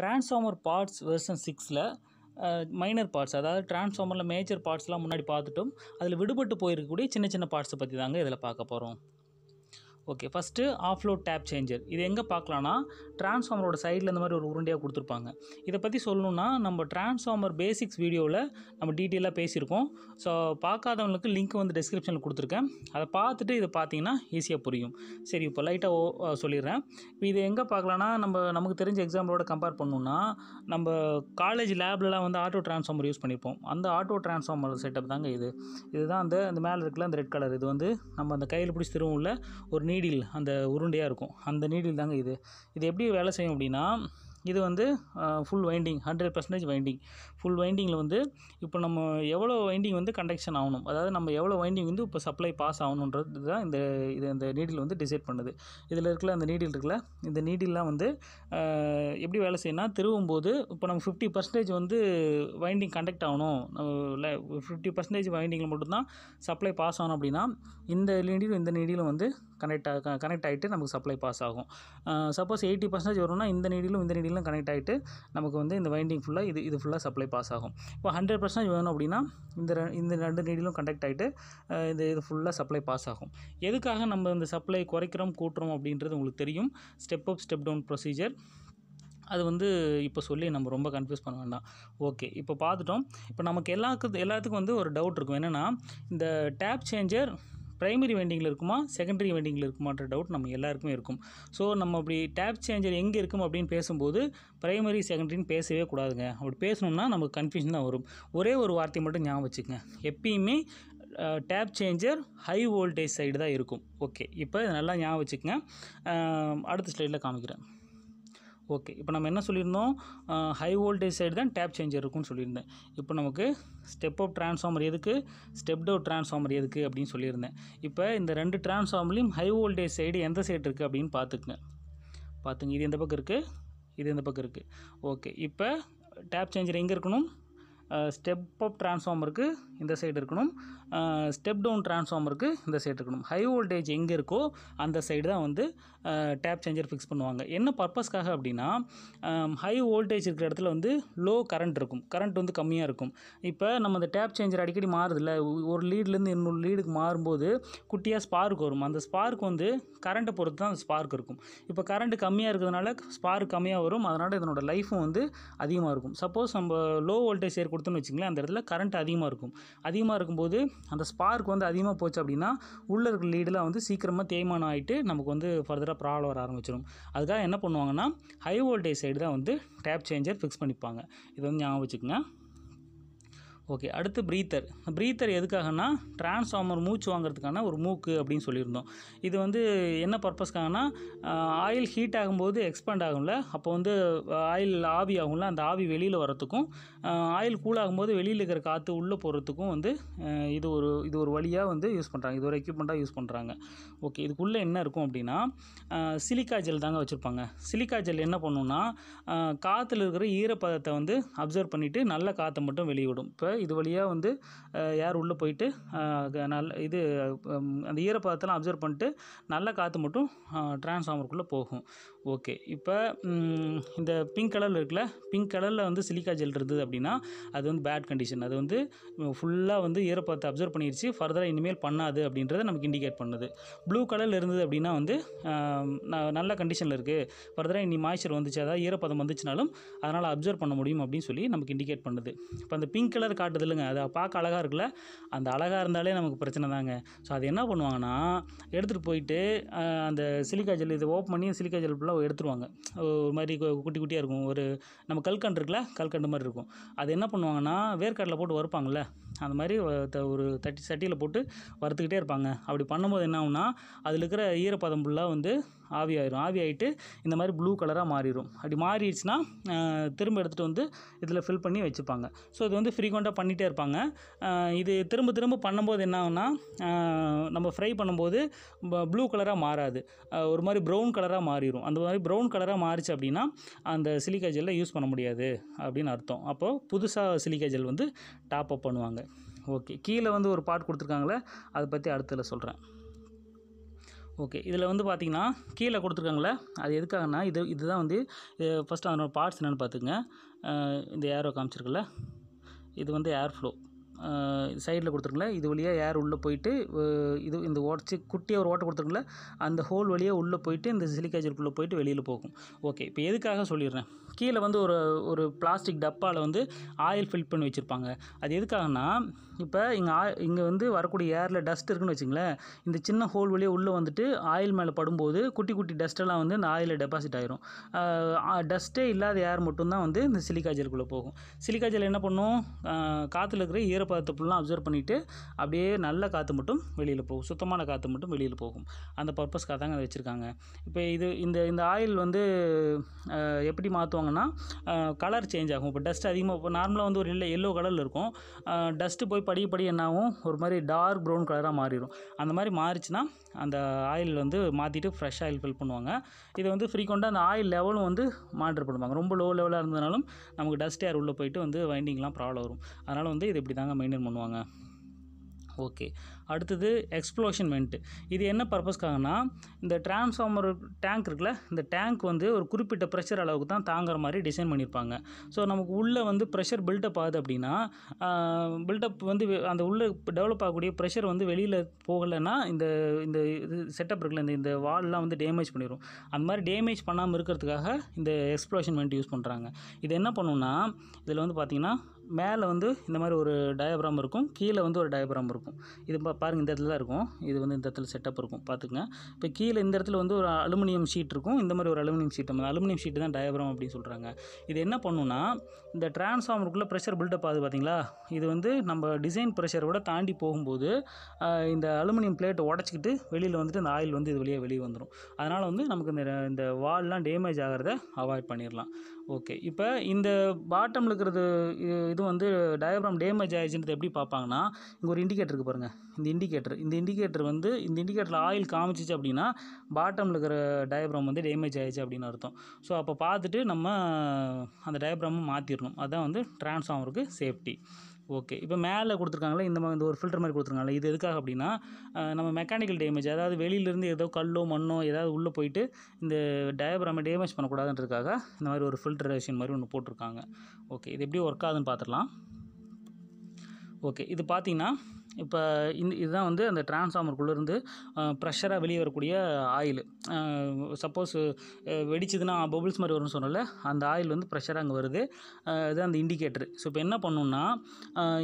transformer parts version சிக்ஸில் minor parts அதாவது டிரான்ஸ்ஃபார்மரில் மேஜர் பார்ட்ஸ்லாம் முன்னாடி பார்த்துட்டோம் அதில் விடுபட்டு போயிருக்கக்கூடிய சின்ன சின்ன பார்ட்ஸை பற்றி தாங்க இதில் பார்க்க போகிறோம் okay first off load tap changer இது எங்கே பார்க்கலான்னா ட்ரான்ஸ்ஃபார்மரோட சைடில் இந்த மாதிரி ஒரு உருண்டையாக கொடுத்துருப்பாங்க இதை பற்றி சொல்லணுன்னா நம்ம ட்ரான்ஸ்ஃபார்மர் பேசிக்ஸ் வீடியோவில் நம்ம டீட்டெயிலாக பேசியிருக்கோம் ஸோ பார்க்காதவங்களுக்கு லிங்க் வந்து டிஸ்கிரிப்ஷனில் கொடுத்துருக்கேன் அதை பார்த்துட்டு இதை பார்த்தீங்கன்னா ஈஸியாக புரியும் சரி இப்போ லைட்டாக சொல்லிடுறேன் இப்போ இது எங்கே பார்க்கலான்னா நம்ம நமக்கு தெரிஞ்ச எக்ஸாம்பிளோட கம்பேர் பண்ணணுன்னா நம்ம காலேஜ் லேப்லலாம் வந்து ஆட்டோ ட்ரான்ஸ்ஃபார்மர் யூஸ் பண்ணியிருப்போம் அந்த ஆட்டோ ட்ரான்ஸ்ஃபார்மர் செட்டப் தாங்க இது இதுதான் அந்த அந்த மேலே இருக்கல அந்த ரெட் கலர் இது வந்து நம்ம அந்த கையில் பிடிச்சி திரும்ப ஒரு நீ நீடில் அந்த உருண்டையாக இருக்கும் அந்த நீடில் தாங்க இது இது எப்படி வேலை செய்யும் அப்படின்னா இது வந்து full winding hundred percentage winding full வைண்டிங்கில் வந்து இப்போ நம்ம எவ்வளோ வைண்டிங் வந்து கண்டக்ஷன் ஆகணும் அதாவது நம்ம எவ்வளோ வைண்டிங் வந்து இப்போ சப்ளை பாஸ் ஆகணுன்றது தான் இந்த இது இந்த நீடில் வந்து டிசைட் பண்ணுது இதில் இருக்கல அந்த நீடில் இருக்குல்ல இந்த நீடிலாம் வந்து எப்படி வேலை செய்யணும்னா திருவும் போது இப்போ நம்ம ஃபிஃப்டி பர்சன்டேஜ் வந்து வைண்டிங் கண்டக்ட் ஆகணும் நம்ம ஃபிஃப்டி பர்சன்டேஜ் வைண்டிங்கில் மட்டும்தான் சப்ளை பாஸ் ஆகணும் அப்படின்னா இந்த நீடிலும் இந்த நீடிலும் வந்து கனெக்ட் ஆக கனெக்ட் ஆகிட்டு நமக்கு சப்ளை பாஸ் ஆகும் சப்போஸ் எயிட்டி பர்சன்டேஜ் வரும்னா இந்த நீடிலும் இந்த நீடிலும் கனெக்ட் ஆகிட்டு நமக்கு வந்து இந்த வைண்டிங் ஃபுல்லாக இது இது ஃபுல்லாக சப்ளை பாஸ் ஆகும் இப்போ ஹண்ட்ரட் பர்சன்டேஜ் வேணும் அப்படின்னா இந்த இந்த ரெண்டு நீடிலும் கனெக்ட் ஆகிட்டு இது இது ஃபுல்லாக சப்ளை பாஸ் ஆகும் எதுக்காக நம்ம இந்த சப்ளை குறைக்கிறோம் கூட்டுறோம் அப்படின்றது உங்களுக்கு தெரியும் step up step down procedure அது வந்து இப்போ சொல்லி நம்ம ரொம்ப கன்ஃபியூஸ் பண்ண வேண்டாம் ஓகே இப்போ பார்த்துட்டோம் இப்போ நமக்கு எல்லாத்துக்கு எல்லாத்துக்கும் வந்து ஒரு டவுட் இருக்கும் என்னென்னா இந்த டேப் சேஞ்சர் ப்ரைமரி வெண்டிங்கில் இருக்குமா செகண்டரி வெண்டிங்கில் இருக்குமான்ற டவுட் நம்ம எல்லாருக்குமே இருக்கும் ஸோ நம்ம அப்படி டேப் சேஞ்சர் எங்கே இருக்கும் அப்படின்னு பேசும்போது ப்ரைமரி செகண்டரின்னு பேசவே கூடாதுங்க அப்படி பேசணும்னா நமக்கு கன்ஃபியூஷன் தான் வரும் ஒரே ஒரு வார்த்தை மட்டும் ஞாபகம் வச்சுக்கங்க எப்பயுமே tap changer high voltage side தான் இருக்கும் ஓகே இப்போ நல்லா ஞாபகம் வச்சுக்கோங்க அடுத்த ஸ்லைடில் காமிக்கிறேன் ஓகே இப்போ நம்ம என்ன சொல்லியிருந்தோம் ஹை வோல்டேஜ் சைடு தான் டேப் சேஞ்சர் இருக்குன்னு சொல்லியிருந்தேன் இப்போ நமக்கு ஸ்டெப் அப் டிரான்ஸ்ஃபார்மர் எதுக்கு ஸ்டெப் டவுன் டிரான்ஸ்ஃபார்மர் எதுக்கு அப்படின்னு சொல்லியிருந்தேன் இப்போ இந்த ரெண்டு டிரான்ஸ்ஃபார்மர்லையும் ஹை வோல்டேஜ் சைடு எந்த சைடு இருக்குது அப்படின்னு பார்த்துக்குங்க பார்த்துங்க இது எந்த பக்கம் இருக்குது இது எந்த பக்கம் இருக்குது ஓகே இப்போ டேப் சேஞ்சர் எங்கே இருக்கணும் ஸ்டெப் அப் டிரான்ஸ்ஃபார்மருக்கு இந்த சைடு இருக்கணும் ஸ்டெப் டவுன் டிரான்ஸ்ஃபார்மருக்கு இந்த சைடு இருக்கணும் ஹை வோல்டேஜ் எங்கே இருக்கோ அந்த சைடு தான் வந்து டேப் சேஞ்சர் ஃபிக்ஸ் பண்ணுவாங்க என்ன பர்பஸ்க்காக அப்படின்னா ஹை வோல்டேஜ் இருக்கிற இடத்துல வந்து லோ கரண்ட் இருக்கும் கரண்ட் வந்து கம்மியாக இருக்கும் இப்போ நம்ம அந்த டேப் சேஞ்சர் அடிக்கடி மாறுதில்ல ஒரு லீட்லேருந்து இன்னொரு லீடுக்கு மாறும்போது குட்டியாக ஸ்பார்க் வரும் அந்த ஸ்பார்க் வந்து கரண்ட்டை பொறுத்து தான் அந்த ஸ்பார்க் இருக்கும் இப்போ கரண்ட்டு கம்மியாக இருக்கிறதுனால ஸ்பார்க் கம்மியாக வரும் அதனால் இதனோட லைஃபும் வந்து அதிகமாக இருக்கும் சப்போஸ் நம்ம லோ வோல்டேஜ் ஏர் கொடுத்தோன்னு வச்சுங்களேன் அந்த இடத்துல கரண்ட் அதிகமாக இருக்கும் அதிகமாக இருக்கும்போது அந்த ஸ்பார்க் வந்து அதிகமாக போச்சு அப்படின்னா உள்ளே இருக்கிற லீடெலாம் வந்து சீக்கிரமாக தேய்மானம் ஆகிட்டு நமக்கு வந்து ஃபர்தராக ப்ராப்ளம் வர ஆரம்பிச்சிடும் அதுக்காக என்ன பண்ணுவாங்கன்னா ஹை வோல்டேஜ் சைடு தான் வந்து டேப் சேஞ்சர் ஃபிக்ஸ் பண்ணிப்பாங்க இது வந்து ஞாபகம் வச்சுக்கோங்க ஓகே அடுத்து ப்ரீத்தர் ப்ரீத்தர் எதுக்காகனா டிரான்ஸ்ஃபார்மர் மூச்சு வாங்குறதுக்கான ஒரு மூக்கு அப்படின்னு சொல்லியிருந்தோம் இது வந்து என்ன பர்பஸ்க்காகனா ஆயில் ஹீட் ஆகும்போது எக்ஸ்பேண்ட் ஆகும்ல அப்போ வந்து ஆயில் ஆவி ஆகும்ல அந்த ஆவி வெளியில் வரத்துக்கும் ஆயில் கூல் ஆகும்போது வெளியில் இருக்கிற காற்று உள்ளே போகிறதுக்கும் வந்து இது ஒரு இது ஒரு வழியாக வந்து யூஸ் பண்ணுறாங்க இது ஒரு எக்யூப்மெண்ட்டாக யூஸ் பண்ணுறாங்க ஓகே இதுக்குள்ளே என்ன இருக்கும் அப்படின்னா சிலிக்கா ஜெல் தாங்க வச்சுருப்பாங்க சிலிக்கா ஜெல் என்ன பண்ணுன்னா காற்றுல இருக்கிற ஈரப்பதத்தை வந்து அப்சர்வ் பண்ணிவிட்டு நல்ல காற்றை மட்டும் வெளியிடும் இப்போ இது வழியாக வந்து ஏர் உள்ளே போயிட்டு நல்ல இது அந்த ஈரப்பதத்தெல்லாம் அப்சர்வ் பண்ணிட்டு நல்ல காற்று மட்டும் டிரான்ஸ்ஃபார்மருக்குள்ளே போகும் ஓகே இப்போ இந்த பிங்க் கலரில் இருக்குல்ல பிங்க் கலரில் வந்து சிலிக்கா ஜெல் இருந்தது அப்படின்னா அது வந்து பேட் கண்டிஷன் அது வந்து ஃபுல்லாக வந்து ஈரப்பதத்தை அப்சர்வ் பண்ணிடுச்சு ஃபர்தராக இனிமேல் பண்ணாது அப்படின்றத நமக்கு இண்டிகேட் பண்ணுது ப்ளூ கலரில் இருந்தது அப்படின்னா வந்து நல்ல கண்டிஷனில் இருக்குது ஃபர்தராக இனி மாய்ச்சர் வந்துச்சு அதாவது ஈரப்பதம் வந்துச்சுனாலும் அதனால் அப்சர்வ் பண்ண முடியும் அப்படின்னு சொல்லி நமக்கு இண்டிகேட் பண்ணுது இப்போ அந்த பிங்க் கலர் காட்டு இல்லைங்க அது பார்க்க அழகாக இருக்குல்ல அந்த அழகாக இருந்தாலே நமக்கு பிரச்சனை தாங்க ஸோ அது என்ன பண்ணுவாங்கன்னா எடுத்துகிட்டு போயிட்டு அந்த சிலிக்கா ஜெல் இதை ஓப்பன் பண்ணி சிலிக்கா ஜெல் ஃபுல்லாக எடுத்துருவாங்க ஒரு மாதிரி குட்டி குட்டியாக இருக்கும் ஒரு நம்ம கல்கண்டு இருக்குல்ல கல்கண்டு மாதிரி இருக்கும் அது என்ன பண்ணுவாங்கன்னா வேர்க்கடலை போட்டு வறுப்பாங்கள்ல அந்த மாதிரி ஒரு தட்டி சட்டியில் போட்டு வறுத்துக்கிட்டே இருப்பாங்க அப்படி பண்ணும்போது என்ன ஆகுனா அதில் இருக்கிற ஈரப்பதம் ஃபுல்லாக வந்து ஆவி ஆயிரும் ஆவி ஆகிட்டு இந்த மாதிரி ப்ளூ கலராக மாறிடும் அப்படி மாறிடுச்சுன்னா திரும்ப எடுத்துகிட்டு வந்து இதில் ஃபில் பண்ணி வச்சுப்பாங்க ஸோ இது வந்து ஃப்ரீக்வெண்ட்டாக பண்ணிகிட்டே இருப்பாங்க இது திரும்ப திரும்ப பண்ணும்போது என்ன நம்ம ஃப்ரை பண்ணும்போது ப்ளூ கலராக மாறாது ஒரு மாதிரி ப்ரௌன் கலராக மாறிடும் அந்த மாதிரி ப்ரௌன் கலராக மாறிச்சு அப்படின்னா அந்த சிலிக்கா ஜெல்லை யூஸ் பண்ண முடியாது அப்படின்னு அர்த்தம் அப்போது புதுசாக சிலிக்கா ஜெல் வந்து டாப் அப் பண்ணுவாங்க ஓகே கீழே வந்து ஒரு பாட் கொடுத்துருக்காங்களே அதை பற்றி அடுத்ததில் சொல்கிறேன் ஓகே இதில் வந்து பார்த்திங்கன்னா கீழே கொடுத்துருக்காங்களே அது எதுக்காகனா இது இதுதான் வந்து ஃபஸ்ட்டு அதனோட பார்ட்ஸ் என்னென்னு பார்த்துக்குங்க இந்த ஏரோ காமிச்சிருக்குல்ல இது வந்து ஏர் ஃப்ளோ சைடில் கொடுத்துருங்களேன் இது வழியாக ஏர் உள்ளே போயிட்டு இது இந்த ஓட்டச்சு குட்டியாக ஒரு ஓட்டை கொடுத்துருங்களேன் அந்த ஹோல் வழியாக உள்ளே போயிட்டு இந்த சிலிக்கா போயிட்டு வெளியில் போகும் ஓகே இப்போ எதுக்காக சொல்லிடுறேன் கீழே வந்து ஒரு ஒரு பிளாஸ்டிக் டப்பாவில் வந்து ஆயில் ஃபில் பண்ணி வச்சுருப்பாங்க அது எதுக்காகனா இப்போ இங்கே ஆ இங்கே வந்து வரக்கூடிய ஏரில் டஸ்ட் இருக்குன்னு வச்சுங்களேன் இந்த சின்ன ஹோல் வழியாக உள்ளே வந்துட்டு ஆயில் மேலே படும்போது குட்டி குட்டி டஸ்ட்டெல்லாம் வந்து அந்த ஆயிலில் டெபாசிட் ஆயிரும் டஸ்ட்டே இல்லாத ஏர் மட்டும்தான் வந்து இந்த சிலிக்கா போகும் சிலிக்கா ஜெல் என்ன பண்ணும் காற்றுல இருக்கிற ஈர பார்த்து ஃபுல்லாக அப்சர்வ் பண்ணிவிட்டு அப்படியே நல்ல காற்று மட்டும் வெளியில் போகும் சுத்தமான காற்று மட்டும் வெளியில் போகும் அந்த பர்பஸ்க்காக தாங்க அதை வச்சுருக்காங்க இப்போ இது இந்த இந்த ஆயில் வந்து எப்படி மாற்றுவாங்கன்னா கலர் சேஞ்ச் ஆகும் இப்போ டஸ்ட் அதிகமாக இப்போ நார்மலாக வந்து ஒரு இல்லை எல்லோ கலரில் இருக்கும் டஸ்ட்டு போய் படி படி என்னாகும் ஒரு மாதிரி டார்க் ப்ரௌன் கலராக மாறிடும் அந்த மாதிரி மாறிச்சுன்னா அந்த ஆயில் வந்து மாற்றிட்டு ஃப்ரெஷ் ஆயில் ஃபில் பண்ணுவாங்க இதை வந்து ஃப்ரீக்வெண்ட்டாக அந்த ஆயில் லெவலும் வந்து மானிட்டர் பண்ணுவாங்க ரொம்ப லோ லெவலாக இருந்ததுனாலும் நமக்கு டஸ்ட் ஏர் உள்ளே போயிட்டு வந்து வைண்டிங்லாம் ப்ராப்ளம் வரும் அதனால் வந்து இது இப்படி தாங்க மெயின்டைன் பண்ணுவாங்க ஓகே அடுத்தது எக்ஸ்ப்ளோஷன் மென்ட்டு இது என்ன பர்பஸ்க்காகனா இந்த டிரான்ஸ்ஃபார்மர் டேங்க் இருக்குல்ல இந்த டேங்க் வந்து ஒரு குறிப்பிட்ட ப்ரெஷர் அளவுக்கு தான் தாங்குற மாதிரி டிசைன் பண்ணியிருப்பாங்க ஸோ நமக்கு உள்ளே வந்து ப்ரெஷர் பில்டப் ஆகுது அப்படின்னா பில்டப் வந்து அந்த உள்ளே டெவலப் ஆகக்கூடிய ப்ரெஷர் வந்து வெளியில் போகலைன்னா இந்த இந்த இது செட்டப் இருக்குல்ல இந்த இந்த வால்லாம் வந்து டேமேஜ் பண்ணிடும் அந்த மாதிரி டேமேஜ் பண்ணாமல் இருக்கிறதுக்காக இந்த எக்ஸ்ப்ளோஷன் வெண்ட் யூஸ் பண்ணுறாங்க இது என்ன பண்ணுன்னா இதில் வந்து பார்த்திங்கன்னா மேலே வந்து இந்த மாதிரி ஒரு டயப்ராம் இருக்கும் கீழே வந்து ஒரு டயப்ராம் இருக்கும் இது பா பாருங்கள் இந்த இடத்துல தான் இருக்கும் இது வந்து இந்த இடத்துல செட்டப் இருக்கும் பார்த்துக்குங்க இப்போ கீழே இந்த இடத்துல வந்து ஒரு அலுமினியம் ஷீட் இருக்கும் இந்த மாதிரி ஒரு அலுமினியம் ஷீட் நம்ம அலுமினியம் ஷீட்டு தான் டயப்ராம் அப்படின்னு சொல்கிறாங்க இது என்ன பண்ணுன்னா இந்த டிரான்ஸ்ஃபார்மருக்குள்ளே ப்ரெஷர் பில்டப் ஆகுது பார்த்தீங்களா இது வந்து நம்ம டிசைன் ப்ரெஷரோட தாண்டி போகும்போது இந்த அலுமினியம் பிளேட்டை உடச்சிக்கிட்டு வெளியில் வந்துட்டு இந்த ஆயில் வந்து இது வெளியே வெளியே வந்துடும் அதனால் வந்து நமக்கு இந்த இந்த வால்லாம் டேமேஜ் ஆகிறத அவாய்ட் பண்ணிடலாம் ஓகே இப்போ இந்த பாட்டமில் இருக்கிறது இது வந்து டயக்ராம் டேமேஜ் ஆகிடுச்சுன்றது எப்படி பார்ப்பாங்கன்னா இங்கே ஒரு இண்டிகேட்டருக்கு பாருங்கள் இந்த இண்டிகேட்டர் இந்த இண்டிகேட்டர் வந்து இந்த இண்டிகேட்டரில் ஆயில் காமிச்சிச்சு அப்படின்னா பாட்டமில் இருக்கிற டயக்ராம் வந்து டேமேஜ் ஆகிடுச்சு அப்படின்னு அர்த்தம் ஸோ அப்போ பார்த்துட்டு நம்ம அந்த டயப்ராமை மாற்றிடணும் அதுதான் வந்து டிரான்ஸ்ஃபார்மருக்கு சேஃப்டி ஓகே இப்போ மேலே கொடுத்துருக்காங்களே இந்த மாதிரி இந்த ஒரு ஃபில்டர் மாதிரி கொடுத்துருக்காங்களே இது எதுக்காக அப்படின்னா நம்ம மெக்கானிக்கல் டேமேஜ் அதாவது வெளியிலேருந்து ஏதோ கல்லோ மண்ணோ ஏதாவது உள்ளே போயிட்டு இந்த டயபிராமை டேமேஜ் பண்ணக்கூடாதுன்றதுக்காக இந்த மாதிரி ஒரு ஃபில்டரேஷன் மாதிரி ஒன்று போட்டிருக்காங்க ஓகே இது எப்படி ஒர்க் ஆகுதுன்னு பார்த்துடலாம் ஓகே இது பார்த்திங்கன்னா இப்போ இந்த இதுதான் வந்து அந்த டிரான்ஸ்ஃபார்மருக்குள்ளேருந்து ப்ரெஷராக வெளியே வரக்கூடிய ஆயில் சப்போஸ் வெடிச்சதுன்னா பபுள்ஸ் மாதிரி வரும்னு சொன்னால அந்த ஆயில் வந்து ப்ரெஷராக அங்கே வருது இது அந்த இண்டிகேட்டர் ஸோ இப்போ என்ன பண்ணுன்னா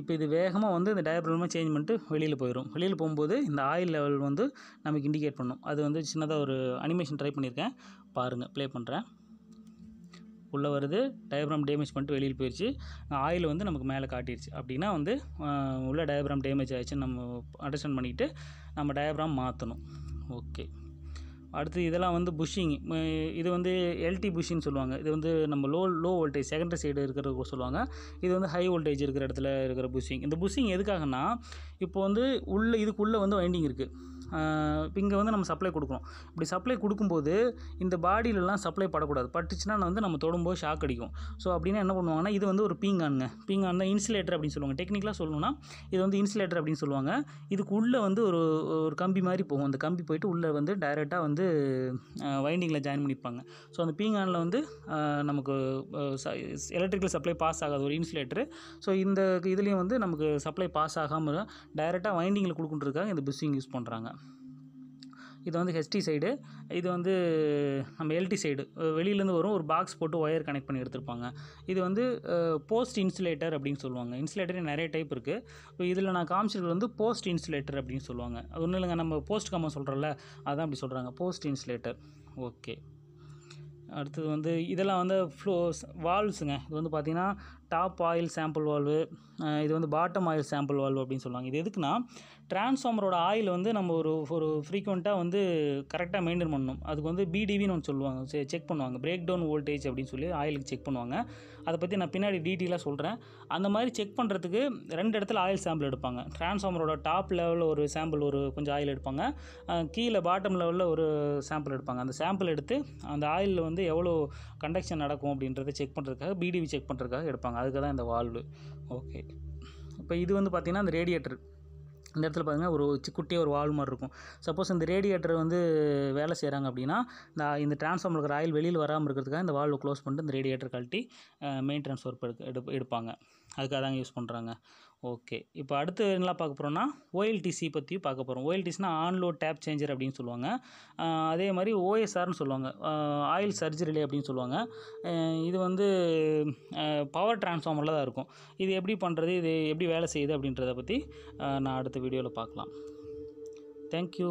இப்போ இது வேகமாக வந்து இந்த டயப்ரமாக சேஞ்ச் பண்ணிட்டு வெளியில் போயிடும் வெளியில் போகும்போது இந்த ஆயில் லெவல் வந்து நமக்கு இண்டிகேட் பண்ணும் அது வந்து சின்னதாக ஒரு அனிமேஷன் ட்ரை பண்ணியிருக்கேன் பாருங்கள் ப்ளே பண்ணுறேன் உள்ளே வருது டயப்ராம் டேமேஜ் பண்ணிட்டு வெளியில் போயிடுச்சு ஆயில் வந்து நமக்கு மேலே காட்டிடுச்சு அப்படின்னா வந்து உள்ள டயப்ராம் டேமேஜ் ஆகிடுச்சுன்னு நம்ம அண்டர்ஸ்டாண்ட் பண்ணிக்கிட்டு நம்ம டயப்ராம் மாற்றணும் ஓகே அடுத்து இதெல்லாம் வந்து புஷிங் இது வந்து எல்டி புஷின்னு சொல்லுவாங்க இது வந்து நம்ம low low voltage secondary side இருக்கிற சொல்லுவாங்க இது வந்து ஹை வோல்டேஜ் இருக்கிற இடத்துல இருக்கிற புஷிங் இந்த புஷிங் எதுக்காகனா இப்போ வந்து உள்ளே இதுக்குள்ளே வந்து வைண்டிங் இருக்குது இங்கே வந்து நம்ம சப்ளை கொடுக்குறோம் இப்படி சப்ளை கொடுக்கும்போது இந்த பாடியிலலாம் சப்ளை படக்கூடாது பட்டுச்சுன்னா வந்து நம்ம தொடும்போது ஷாக் அடிக்கும் ஸோ அப்படின்னா என்ன பண்ணுவாங்கன்னா இது வந்து ஒரு பீங்கானுங்க பீங்கான் தான் இன்சுலேட்டர் அப்படின்னு சொல்லுவாங்க டெக்னிக்கலாக சொல்லணும்னா இது வந்து இன்சுலேட்டர் அப்படின்னு சொல்லுவாங்க இதுக்கு உள்ளே வந்து ஒரு ஒரு கம்பி மாதிரி போகும் அந்த கம்பி போயிட்டு உள்ளே வந்து டைரெக்டாக வந்து வைண்டிங்கில் ஜாயின் பண்ணிப்பாங்க ஸோ அந்த பீங்கானில் வந்து நமக்கு எலக்ட்ரிக்கல் சப்ளை பாஸ் ஆகாது ஒரு இன்சுலேட்டரு ஸோ இந்த இதுலேயும் வந்து நமக்கு சப்ளை பாஸ் ஆகாமல் டைரெக்டாக வைண்டிங்கில் கொடுக்குன்றதுக்காக இந்த பிஸ்ஸிங் யூஸ் பண்ணுறாங்க இது வந்து ஹெச்டி சைடு இது வந்து நம்ம எல்டி சைடு வெளியிலேருந்து வரும் ஒரு பாக்ஸ் போட்டு ஒயர் கனெக்ட் பண்ணி எடுத்திருப்பாங்க இது வந்து போஸ்ட் இன்சுலேட்டர் அப்படின்னு சொல்லுவாங்க இன்சுலேட்டர் நிறைய டைப் இருக்குது இதில் நான் காமிச்சிருக்கிறது வந்து போஸ்ட் இன்சுலேட்டர் அப்படின்னு சொல்லுவாங்க அது ஒன்றும் இல்லைங்க நம்ம போஸ்ட் கம்மா சொல்கிறோம்ல அதான் அப்படி சொல்கிறாங்க போஸ்ட் இன்சுலேட்டர் ஓகே அடுத்தது வந்து இதெல்லாம் வந்து ஃப்ளோஸ் வால்வ்ஸுங்க இது வந்து பார்த்திங்கன்னா டாப் ஆயில் சாம்பிள் வால்வு இது வந்து பாட்டம் ஆயில் சாம்பிள் வால்வு அப்படின்னு சொல்லுவாங்க இது எதுக்குன்னா டிரான்ஸ்ஃபார்மரோட ஆயில் வந்து நம்ம ஒரு ஒரு ஃப்ரீக்வெண்ட்டாக வந்து கரெக்டாக மெயின்டைன் பண்ணணும் அதுக்கு வந்து பிடிவின்னு ஒன்று சொல்லுவாங்க செ செக் பண்ணுவாங்க பிரேக் டவுன் வோல்டேஜ் அப்படின்னு சொல்லி ஆயிலுக்கு செக் பண்ணுவாங்க அதை பற்றி நான் பின்னாடி டீட்டெயிலாக சொல்கிறேன் அந்த மாதிரி செக் பண்ணுறதுக்கு ரெண்டு இடத்துல ஆயில் சாம்பிள் எடுப்பாங்க டிரான்ஸ்ஃபார்மரோட டாப் லெவலில் ஒரு சாம்பிள் ஒரு கொஞ்சம் ஆயில் எடுப்பாங்க கீழே பாட்டம் லெவலில் ஒரு சாம்பிள் எடுப்பாங்க அந்த சாம்பிள் எடுத்து அந்த ஆயிலில் வந்து எவ்வளோ கண்டக்ஷன் நடக்கும் அப்படின்றத செக் பண்ணுறதுக்காக பிடிவி செக் பண்ணுறதுக்காக எடுப்பாங்க சொல்கிறாங்க அதுக்கு தான் இந்த வால்வு ஓகே இப்போ இது வந்து பார்த்திங்கன்னா அந்த ரேடியேட்டர் இந்த இடத்துல பார்த்திங்கன்னா ஒரு குட்டியாக ஒரு வால் மாதிரி இருக்கும் சப்போஸ் இந்த ரேடியேட்டர் வந்து வேலை செய்கிறாங்க அப்படின்னா இந்த இந்த டிரான்ஸ்ஃபார்மர் இருக்கிற ஆயில் வெளியில் வராமல் இருக்கிறதுக்காக இந்த வால்வை க்ளோஸ் பண்ணிட்டு இந்த ரேடியேட்டர் கழட்டி மெயின்டெனன்ஸ் ஒர்க் எடுப்பாங்க அதுக்காக தாங்க யூஸ் பண்ணுறாங்க ஓகே இப்போ அடுத்து என்னெல்லாம் பார்க்க போகிறோம்னா ஓஎல்டிசி பற்றி பார்க்க போகிறோம் ஓஎல்டிசினா ஆன்லோட் டேப் சேஞ்சர் அப்படின்னு சொல்லுவாங்க அதே மாதிரி ஓஎஸ்ஆர்னு சொல்லுவாங்க ஆயில் சர்ஜரிலே அப்படின்னு சொல்லுவாங்க இது வந்து பவர் டிரான்ஸ்ஃபார்மரில் தான் இருக்கும் இது எப்படி பண்ணுறது இது எப்படி வேலை செய்யுது அப்படின்றத பற்றி நான் அடுத்த வீடியோவில் பார்க்கலாம் தேங்க்யூ